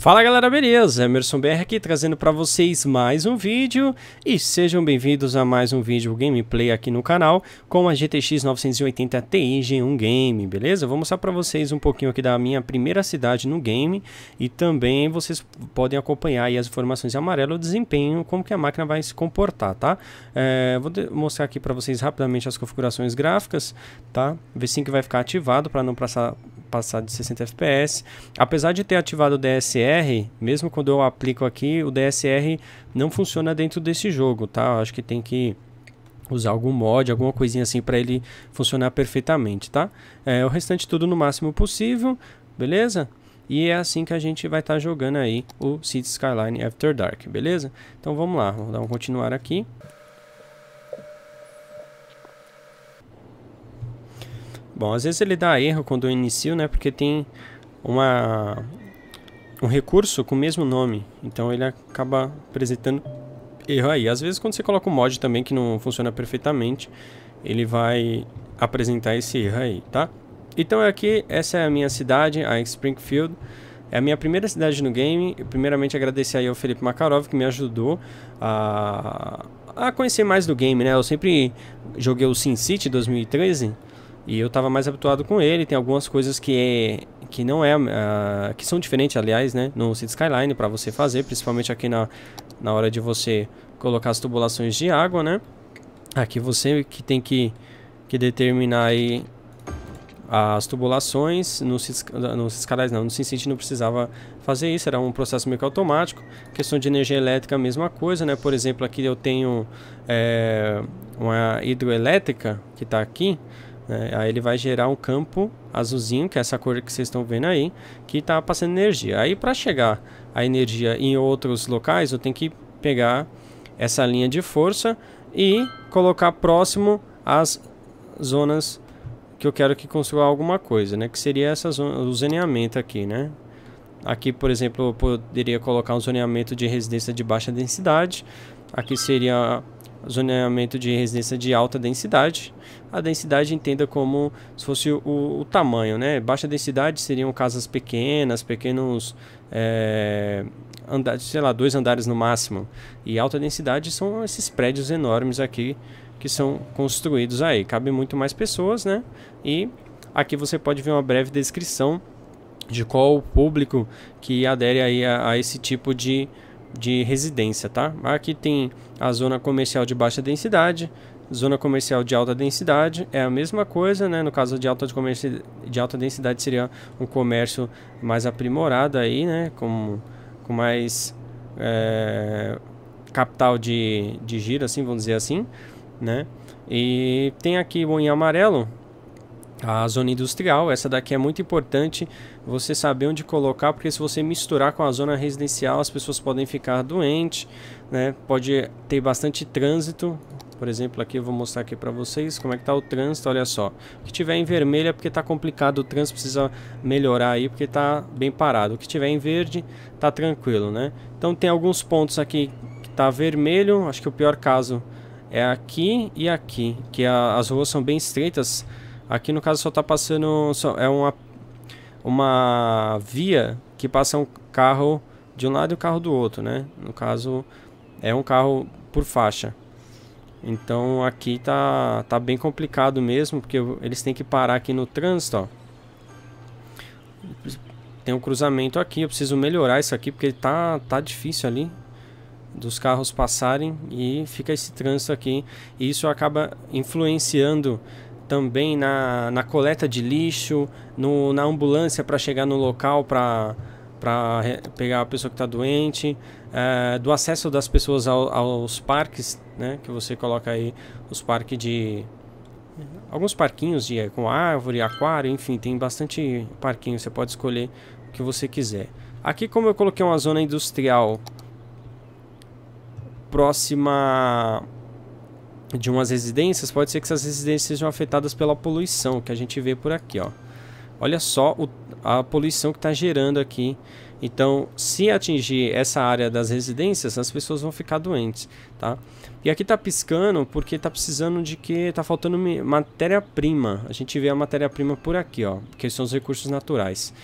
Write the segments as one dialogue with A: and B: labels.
A: Fala galera, beleza? Emerson BR aqui trazendo para vocês mais um vídeo e sejam bem-vindos a mais um vídeo gameplay aqui no canal com a GTX 980 Ti G1 Game, beleza? Vou mostrar para vocês um pouquinho aqui da minha primeira cidade no game e também vocês podem acompanhar aí as informações amarelo, o desempenho, como que a máquina vai se comportar, tá? É, vou mostrar aqui para vocês rapidamente as configurações gráficas, tá? V5 vai ficar ativado para não passar passar de 60 FPS. Apesar de ter ativado o DSR, mesmo quando eu aplico aqui, o DSR não funciona dentro desse jogo, tá? Eu acho que tem que usar algum mod, alguma coisinha assim para ele funcionar perfeitamente, tá? É, o restante tudo no máximo possível, beleza? E é assim que a gente vai estar tá jogando aí o City Skyline After Dark, beleza? Então vamos lá, vamos continuar aqui. Bom, às vezes ele dá erro quando eu inicio, né? Porque tem uma, um recurso com o mesmo nome. Então ele acaba apresentando erro aí. Às vezes quando você coloca um mod também que não funciona perfeitamente, ele vai apresentar esse erro aí, tá? Então é aqui, essa é a minha cidade, a Springfield. É a minha primeira cidade no game. Eu, primeiramente agradecer aí ao Felipe Makarov que me ajudou a, a conhecer mais do game, né? Eu sempre joguei o SimCity 2013 e eu estava mais habituado com ele, tem algumas coisas que que não é uh, que são diferentes, aliás, né, no City Skyline para você fazer, principalmente aqui na na hora de você colocar as tubulações de água, né? Aqui você que tem que que determinar aí as tubulações no City Skyline não, no SimCity não precisava fazer isso, era um processo meio que automático. Questão de energia elétrica, a mesma coisa, né? Por exemplo, aqui eu tenho é, uma hidroelétrica que está aqui, né? Aí ele vai gerar um campo azulzinho, que é essa cor que vocês estão vendo aí, que está passando energia. Aí para chegar a energia em outros locais, eu tenho que pegar essa linha de força e colocar próximo às zonas que eu quero que construa alguma coisa, né? Que seria essa zona, o zoneamento aqui, né? Aqui, por exemplo, eu poderia colocar um zoneamento de residência de baixa densidade. Aqui seria zoneamento de residência de alta densidade a densidade entenda como se fosse o, o tamanho, né? Baixa densidade seriam casas pequenas, pequenos é, eh, andares, sei lá, dois andares no máximo. E alta densidade são esses prédios enormes aqui que são construídos aí. Cabe muito mais pessoas, né? E aqui você pode ver uma breve descrição de qual o público que adere aí a, a esse tipo de de residência, tá? Aqui tem a zona comercial de baixa densidade, Zona comercial de alta densidade é a mesma coisa, né? No caso de alta, de comércio, de alta densidade seria um comércio mais aprimorado aí, né? Com, com mais é, capital de, de giro, assim, vamos dizer assim, né? E tem aqui em amarelo a zona industrial. Essa daqui é muito importante você saber onde colocar, porque se você misturar com a zona residencial, as pessoas podem ficar doentes, né? Pode ter bastante trânsito, por exemplo, aqui eu vou mostrar aqui para vocês como é que tá o trânsito, olha só. O que tiver em vermelho é porque tá complicado, o trânsito precisa melhorar aí porque tá bem parado. O que tiver em verde tá tranquilo, né? Então tem alguns pontos aqui que tá vermelho, acho que o pior caso é aqui e aqui, que a, as ruas são bem estreitas. Aqui no caso só tá passando, só, é uma, uma via que passa um carro de um lado e o um carro do outro, né? No caso é um carro por faixa. Então aqui tá, tá bem complicado mesmo, porque eles têm que parar aqui no trânsito, ó. Tem um cruzamento aqui, eu preciso melhorar isso aqui, porque tá, tá difícil ali dos carros passarem e fica esse trânsito aqui. E isso acaba influenciando também na, na coleta de lixo, no, na ambulância para chegar no local para para pegar a pessoa que está doente, eh, do acesso das pessoas ao, aos parques, né? Que você coloca aí os parques de alguns parquinhos de com árvore, aquário, enfim, tem bastante parquinho. Você pode escolher o que você quiser. Aqui, como eu coloquei uma zona industrial próxima de umas residências, pode ser que essas residências sejam afetadas pela poluição que a gente vê por aqui, ó. Olha só o, a poluição que está gerando aqui. Então, se atingir essa área das residências, as pessoas vão ficar doentes, tá? E aqui está piscando porque está precisando de que está faltando matéria-prima. A gente vê a matéria-prima por aqui, ó, que são os recursos naturais.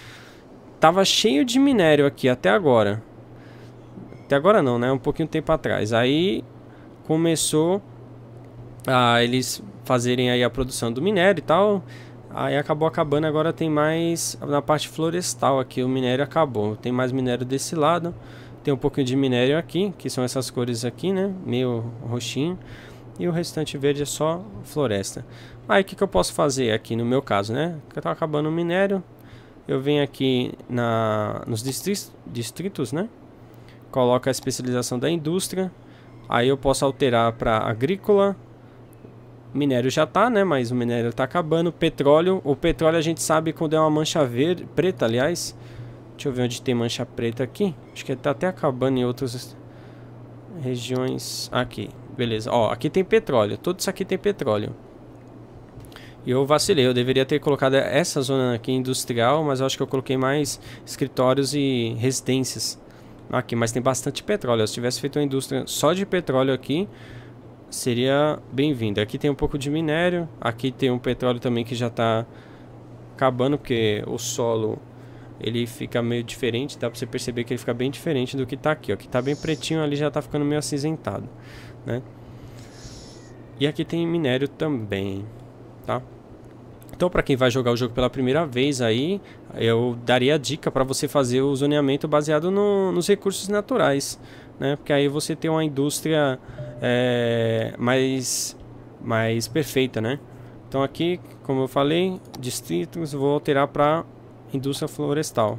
A: Tava cheio de minério aqui até agora. Até agora não, né? Um pouquinho tempo atrás. Aí começou a eles fazerem aí a produção do minério e tal. Aí acabou acabando, agora tem mais na parte florestal aqui, o minério acabou. Tem mais minério desse lado, tem um pouquinho de minério aqui, que são essas cores aqui, né? Meio roxinho. E o restante verde é só floresta. Aí o que, que eu posso fazer aqui no meu caso, né? eu tava acabando o minério, eu venho aqui na, nos distritos, distritos, né? Coloco a especialização da indústria. Aí eu posso alterar para agrícola, minério já tá, né? Mas o minério tá acabando. Petróleo, o petróleo a gente sabe quando é uma mancha verde, preta, aliás. Deixa eu ver onde tem mancha preta aqui. Acho que tá até acabando em outras regiões. Aqui, beleza. Ó, aqui tem petróleo. Tudo isso aqui tem petróleo. E eu vacilei. Eu deveria ter colocado essa zona aqui industrial, mas eu acho que eu coloquei mais escritórios e residências aqui. Mas tem bastante petróleo. Se tivesse feito uma indústria só de petróleo aqui seria bem vindo. Aqui tem um pouco de minério, aqui tem um petróleo também que já está acabando, porque o solo ele fica meio diferente, dá para você perceber que ele fica bem diferente do que está aqui, ó, que está bem pretinho, ali já está ficando meio acinzentado, né? E aqui tem minério também, tá? Então, para quem vai jogar o jogo pela primeira vez aí, eu daria a dica para você fazer o zoneamento baseado no, nos recursos naturais, né? Porque aí você tem uma indústria é, mais, mais perfeita, né? Então aqui, como eu falei, distritos, vou alterar para indústria florestal.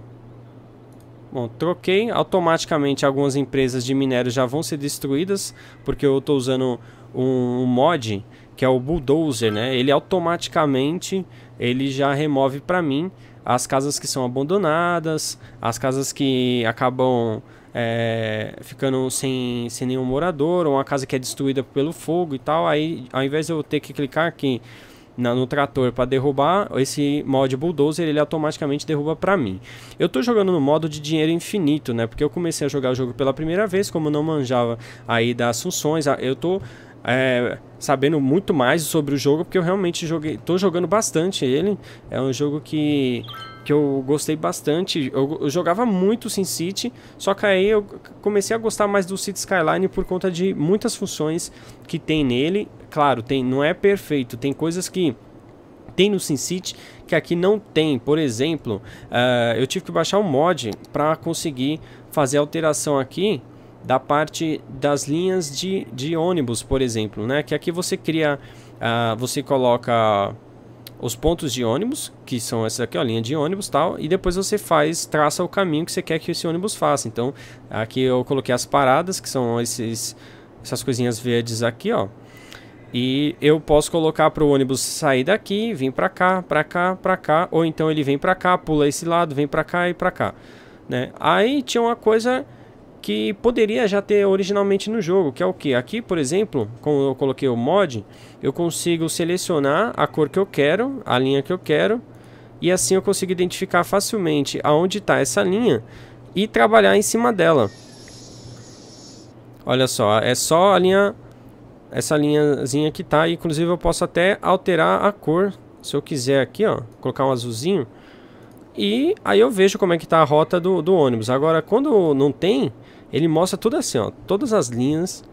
A: Bom, troquei, automaticamente algumas empresas de minério já vão ser destruídas, porque eu estou usando um, um mod que é o bulldozer, né? Ele automaticamente ele já remove para mim as casas que são abandonadas, as casas que acabam é, ficando sem, sem nenhum morador, ou uma casa que é destruída pelo fogo e tal. Aí, ao invés de eu ter que clicar aqui na, no trator para derrubar, esse mod bulldozer ele automaticamente derruba para mim. Eu tô jogando no modo de dinheiro infinito, né? Porque eu comecei a jogar o jogo pela primeira vez, como não manjava aí das funções, eu tô é, sabendo muito mais sobre o jogo, porque eu realmente joguei, tô jogando bastante ele. É um jogo que que eu gostei bastante. Eu, eu jogava muito SimCity, só que aí eu comecei a gostar mais do City Skyline por conta de muitas funções que tem nele. Claro, tem, não é perfeito, tem coisas que tem no SimCity que aqui não tem. Por exemplo, uh, eu tive que baixar um mod para conseguir fazer alteração aqui da parte das linhas de, de ônibus, por exemplo, né? Que aqui você cria, uh, você coloca os pontos de ônibus, que são essa aqui, a linha de ônibus tal, e depois você faz, traça o caminho que você quer que esse ônibus faça. Então, aqui eu coloquei as paradas, que são esses, essas coisinhas verdes aqui, ó. E eu posso colocar para o ônibus sair daqui, vir para cá, para cá, para cá, ou então ele vem para cá, pula esse lado, vem para cá e para cá, né? Aí tinha uma coisa que poderia já ter originalmente no jogo, que é o que? Aqui, por exemplo, como eu coloquei o mod, eu consigo selecionar a cor que eu quero, a linha que eu quero, e assim eu consigo identificar facilmente aonde está essa linha e trabalhar em cima dela. Olha só, é só a linha, essa linhazinha que tá, inclusive eu posso até alterar a cor, se eu quiser aqui, ó, colocar um azulzinho, e aí eu vejo como é que tá a rota do, do ônibus. Agora, quando não tem, ele mostra tudo assim, ó, todas as linhas,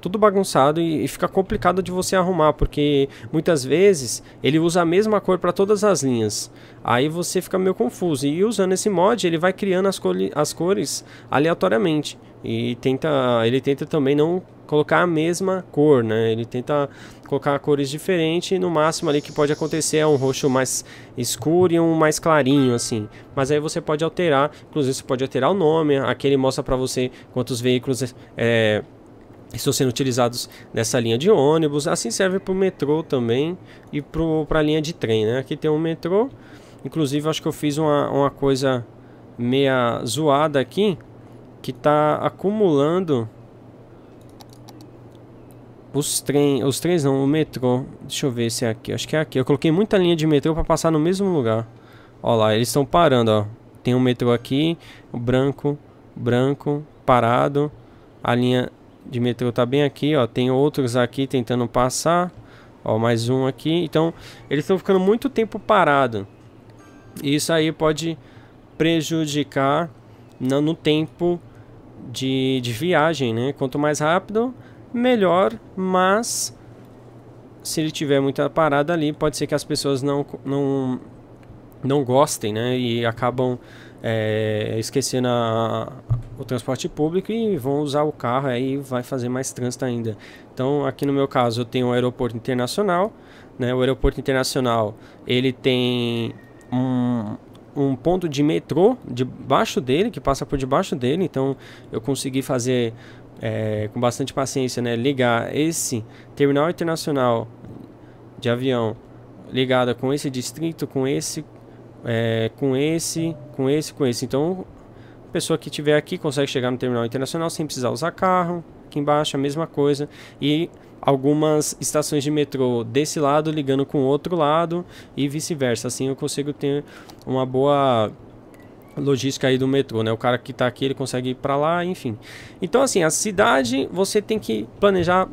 A: tudo bagunçado e, e fica complicado de você arrumar, porque muitas vezes ele usa a mesma cor para todas as linhas. Aí você fica meio confuso. E usando esse mod, ele vai criando as, as cores aleatoriamente e tenta, ele tenta também não colocar a mesma cor, né? Ele tenta colocar cores diferentes e no máximo ali que pode acontecer é um roxo mais escuro e um mais clarinho, assim. Mas aí você pode alterar, inclusive você pode alterar o nome, aqui ele mostra para você quantos veículos é, estão sendo utilizados nessa linha de ônibus. Assim serve para o metrô também e para a linha de trem, né? Aqui tem um metrô, inclusive acho que eu fiz uma, uma coisa meia zoada aqui, que está acumulando os trens, os trens não, o metrô. Deixa eu ver se é aqui. Acho que é aqui. Eu coloquei muita linha de metrô para passar no mesmo lugar. Ó lá, eles estão parando, ó. Tem um metrô aqui, branco, branco, parado. A linha de metrô tá bem aqui, ó. Tem outros aqui tentando passar. Ó, mais um aqui. Então, eles estão ficando muito tempo parado. E isso aí pode prejudicar no, no tempo de, de viagem, né? Quanto mais rápido, melhor, mas se ele tiver muita parada ali, pode ser que as pessoas não, não, não gostem, né? E acabam é, esquecendo a, o transporte público e vão usar o carro, aí vai fazer mais trânsito ainda. Então, aqui no meu caso, eu tenho o aeroporto internacional, né? O aeroporto internacional, ele tem um um ponto de metrô debaixo dele, que passa por debaixo dele, então eu consegui fazer é, com bastante paciência, né, ligar esse terminal internacional de avião ligada com esse distrito, com esse, é, com esse, com esse, com esse. Então, a pessoa que estiver aqui consegue chegar no terminal internacional sem precisar usar carro, aqui embaixo, a mesma coisa. E algumas estações de metrô desse lado ligando com o outro lado e vice-versa. Assim eu consigo ter uma boa logística aí do metrô, né? O cara que está aqui, ele consegue ir para lá, enfim. Então assim, a cidade você tem que planejar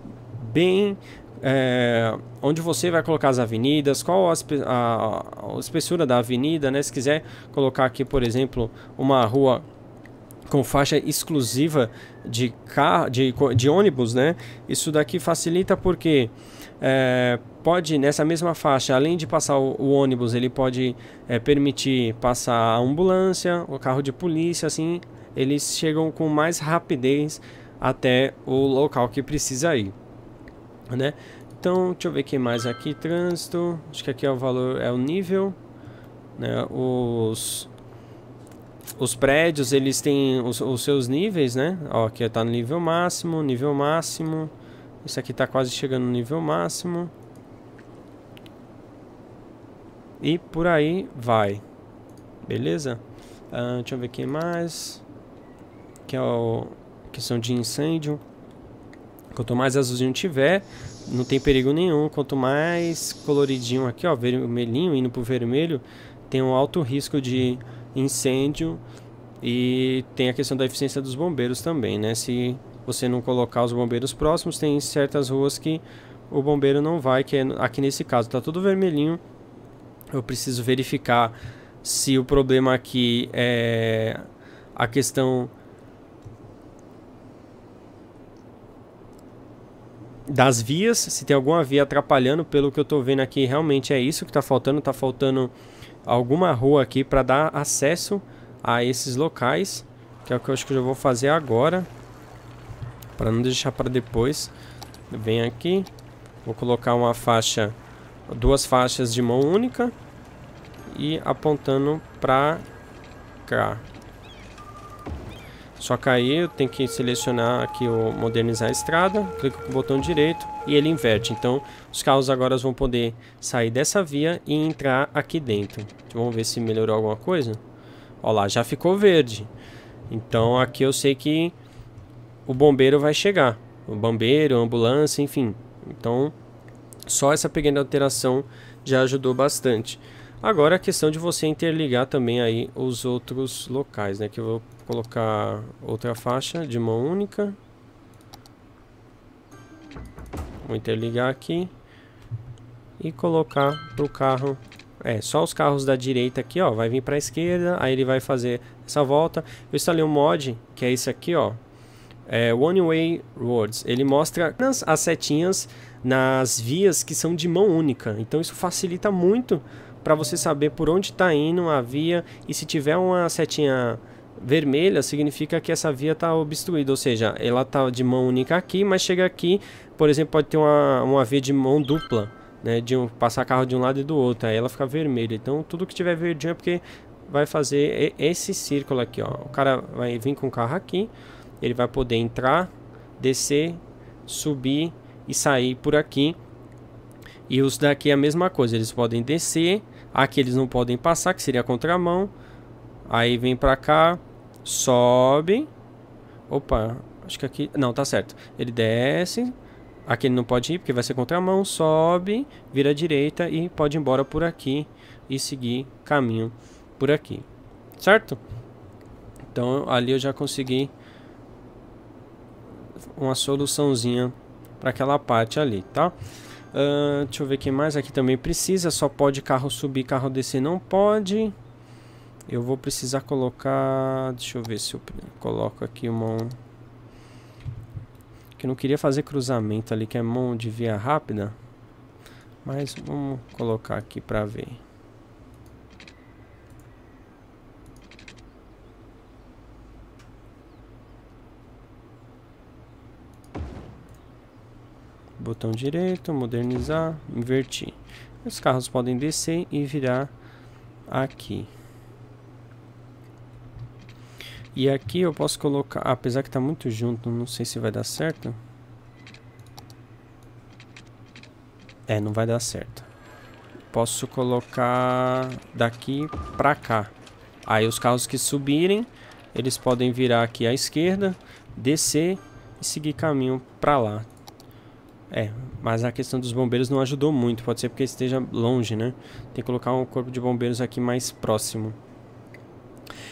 A: bem é, onde você vai colocar as avenidas, qual a, a, a espessura da avenida, né? Se quiser colocar aqui, por exemplo, uma rua com faixa exclusiva de, carro, de, de ônibus, né? Isso daqui facilita porque é, pode, nessa mesma faixa, além de passar o, o ônibus, ele pode é, permitir passar a ambulância, o carro de polícia, assim, eles chegam com mais rapidez até o local que precisa ir, né? Então, deixa eu ver que mais aqui, trânsito, acho que aqui é o valor, é o nível, né? Os os prédios, eles têm os, os, seus níveis, né? Ó, aqui tá no nível máximo, nível máximo. Isso aqui tá quase chegando no nível máximo. E por aí vai. Beleza? Uh, deixa eu ver quem mais. Que é o... Questão de incêndio. Quanto mais azulzinho tiver, não tem perigo nenhum. Quanto mais coloridinho aqui, ó, vermelhinho indo pro vermelho, tem um alto risco de incêndio e tem a questão da eficiência dos bombeiros também, né? Se você não colocar os bombeiros próximos, tem certas ruas que o bombeiro não vai, que é, aqui nesse caso está tudo vermelhinho. Eu preciso verificar se o problema aqui é a questão das vias, se tem alguma via atrapalhando, pelo que eu estou vendo aqui, realmente é isso que está faltando, está faltando alguma rua aqui para dar acesso a esses locais, que é o que eu acho que eu já vou fazer agora, para não deixar para depois. Vem aqui, vou colocar uma faixa, duas faixas de mão única e apontando para cá. Só que aí eu tenho que selecionar aqui o modernizar a estrada, clico com o botão direito e ele inverte. Então os carros agora vão poder sair dessa via e entrar aqui dentro. Vamos ver se melhorou alguma coisa. Olha lá, já ficou verde. Então aqui eu sei que o bombeiro vai chegar. O bombeiro, a ambulância, enfim. Então só essa pequena alteração já ajudou bastante. Agora a questão de você interligar também aí os outros locais, né? Que eu vou colocar outra faixa de mão única. Vou interligar aqui. E colocar pro carro... É, só os carros da direita aqui, ó. Vai vir pra esquerda, aí ele vai fazer essa volta. Eu instalei um mod, que é esse aqui, ó. É, One Way Roads. Ele mostra as setinhas nas vias que são de mão única. Então isso facilita muito para você saber por onde está indo a via e se tiver uma setinha vermelha significa que essa via está obstruída, ou seja, ela está de mão única aqui, mas chega aqui, por exemplo, pode ter uma, uma via de mão dupla, né, de um, passar carro de um lado e do outro, aí ela fica vermelha. Então tudo que tiver verdinho é porque vai fazer esse círculo aqui, ó. O cara vai vir com o carro aqui, ele vai poder entrar, descer, subir e sair por aqui. E os daqui é a mesma coisa, eles podem descer, Aqui eles não podem passar, que seria a contramão. Aí vem pra cá, sobe. Opa, acho que aqui... Não, tá certo. Ele desce. Aqui ele não pode ir, porque vai ser contramão. Sobe, vira à direita e pode ir embora por aqui. E seguir caminho por aqui. Certo? Então, ali eu já consegui uma soluçãozinha para aquela parte ali, tá? Uh, deixa eu ver quem mais aqui também precisa. Só pode carro subir, carro descer não pode. Eu vou precisar colocar... Deixa eu ver se eu coloco aqui uma... Que eu não queria fazer cruzamento ali, que é mão de via rápida. Mas vamos colocar aqui para ver. Botão direito, modernizar, invertir. Os carros podem descer e virar aqui. E aqui eu posso colocar, apesar que está muito junto, não sei se vai dar certo. É, não vai dar certo. Posso colocar daqui para cá. Aí os carros que subirem, eles podem virar aqui à esquerda, descer e seguir caminho para lá. É, mas a questão dos bombeiros não ajudou muito. Pode ser porque esteja longe, né? Tem que colocar um corpo de bombeiros aqui mais próximo.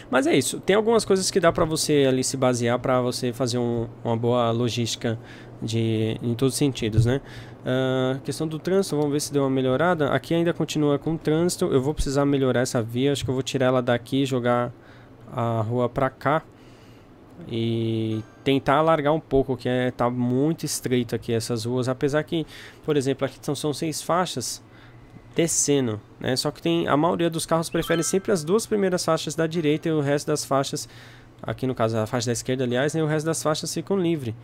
A: Mas é isso. Tem algumas coisas que dá para você ali se basear para você fazer um, uma boa logística de, em todos os sentidos, né? Uh, questão do trânsito, vamos ver se deu uma melhorada. Aqui ainda continua com trânsito. Eu vou precisar melhorar essa via. Acho que eu vou tirar ela daqui e jogar a rua para cá e tentar alargar um pouco, que é, tá muito estreito aqui essas ruas, apesar que, por exemplo, aqui são, são seis faixas descendo, né? Só que tem a maioria dos carros prefere sempre as duas primeiras faixas da direita e o resto das faixas, aqui no caso a faixa da esquerda, aliás, e né? o resto das faixas ficam livre.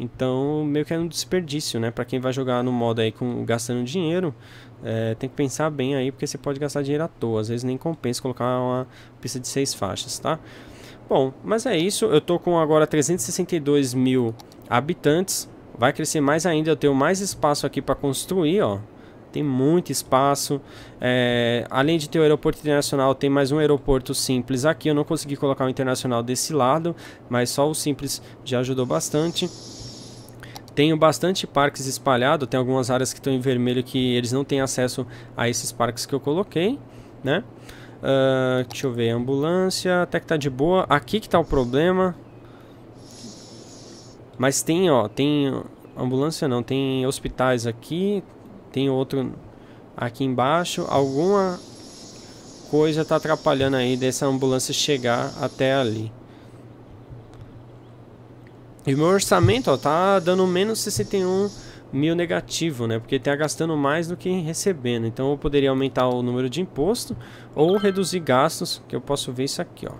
A: Então, meio que é um desperdício, né? Para quem vai jogar no modo aí com gastando dinheiro, é, tem que pensar bem aí, porque você pode gastar dinheiro à toa. Às vezes nem compensa colocar uma pista de seis faixas, tá? Bom, mas é isso. Eu tô com agora 362 mil habitantes. Vai crescer mais ainda. Eu tenho mais espaço aqui para construir, ó. Tem muito espaço. É, além de ter o aeroporto internacional, tem mais um aeroporto simples aqui. Eu não consegui colocar o internacional desse lado, mas só o simples já ajudou bastante. Tenho bastante parques espalhados. Tem algumas áreas que estão em vermelho que eles não têm acesso a esses parques que eu coloquei, né? Uh, deixa eu ver, ambulância, até que tá de boa. Aqui que tá o problema. Mas tem, ó, tem ambulância não, tem hospitais aqui, tem outro aqui embaixo. Alguma coisa tá atrapalhando aí dessa ambulância chegar até ali. E meu orçamento, ó, tá dando menos 61 meio negativo, né? Porque está gastando mais do que recebendo. Então eu poderia aumentar o número de imposto ou reduzir gastos, que eu posso ver isso aqui, ó.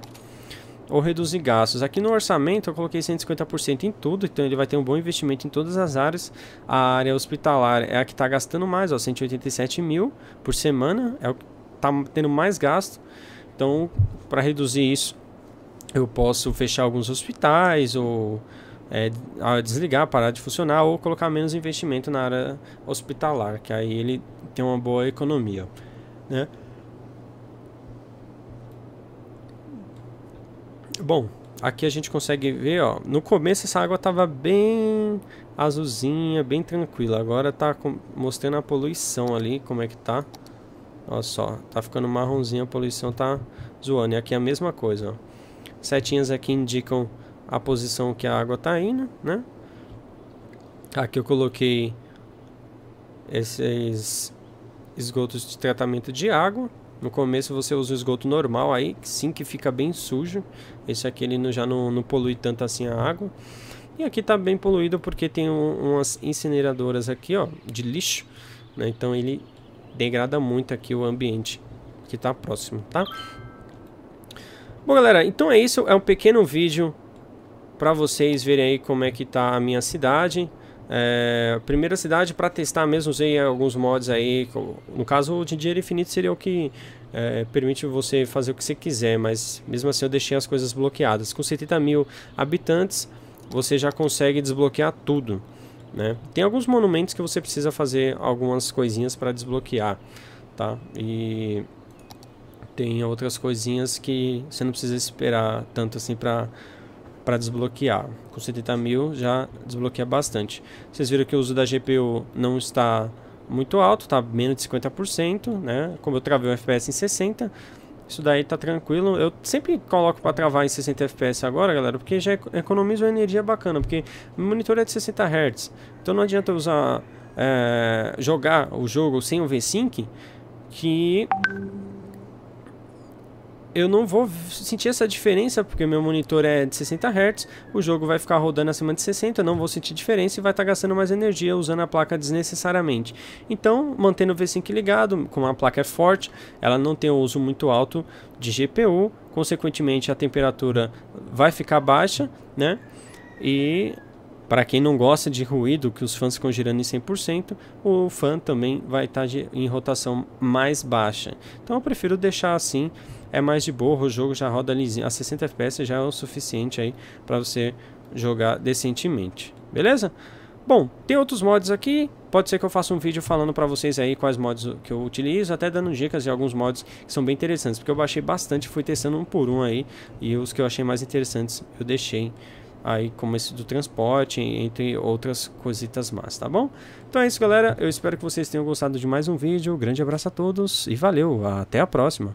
A: Ou reduzir gastos. Aqui no orçamento eu coloquei 150% em tudo, então ele vai ter um bom investimento em todas as áreas. A área hospitalar é a que está gastando mais, ó, 187 mil por semana, é o que está tendo mais gasto. Então, para reduzir isso, eu posso fechar alguns hospitais ou é, desligar, parar de funcionar ou colocar menos investimento na área hospitalar, que aí ele tem uma boa economia, né? Bom, aqui a gente consegue ver, ó, no começo essa água estava bem azulzinha, bem tranquila, agora está mostrando a poluição ali, como é que tá. Olha só, tá ficando marronzinha, a poluição tá zoando, e aqui é a mesma coisa, ó. Setinhas aqui indicam a posição que a água está indo, né, né? Aqui eu coloquei esses esgotos de tratamento de água. No começo você usa o esgoto normal aí, sim que fica bem sujo. Esse aqui ele já não, não polui tanto assim a água. E aqui está bem poluído porque tem um, umas incineradoras aqui, ó, de lixo. Né? Então ele degrada muito aqui o ambiente que está próximo, tá? Bom, galera, então é isso. É um pequeno vídeo para vocês verem aí como é que tá a minha cidade. É, primeira cidade para testar mesmo, usei alguns mods aí. Como, no caso, o dinheiro infinito seria o que é, permite você fazer o que você quiser, mas mesmo assim eu deixei as coisas bloqueadas. Com 70 mil habitantes, você já consegue desbloquear tudo. Né? Tem alguns monumentos que você precisa fazer algumas coisinhas para desbloquear, tá? E tem outras coisinhas que você não precisa esperar tanto assim para para desbloquear. Com 70 mil já desbloqueia bastante. Vocês viram que o uso da GPU não está muito alto, está menos de 50%, né? Como eu travei o FPS em 60, isso daí tá tranquilo. Eu sempre coloco para travar em 60 FPS agora, galera, porque já economizo energia bacana, porque o monitor é de 60 Hz. Então não adianta usar é, jogar o jogo sem o VSync que eu não vou sentir essa diferença, porque meu monitor é de 60 Hz, o jogo vai ficar rodando acima de 60, eu não vou sentir diferença e vai estar tá gastando mais energia usando a placa desnecessariamente. Então, mantendo o v ligado, como a placa é forte, ela não tem um uso muito alto de GPU, consequentemente a temperatura vai ficar baixa, né? E para quem não gosta de ruído, que os fãs ficam girando em 100%, o fã também vai estar tá em rotação mais baixa. Então eu prefiro deixar assim é mais de boa, o jogo já roda lisinho. A 60 FPS já é o suficiente aí para você jogar decentemente, beleza? Bom, tem outros mods aqui, pode ser que eu faça um vídeo falando para vocês aí quais mods que eu utilizo, até dando dicas de alguns mods que são bem interessantes, porque eu baixei bastante, fui testando um por um aí, e os que eu achei mais interessantes eu deixei aí como esse do transporte, entre outras coisitas más, tá bom? Então é isso, galera. Eu espero que vocês tenham gostado de mais um vídeo. Grande abraço a todos e valeu. Até a próxima.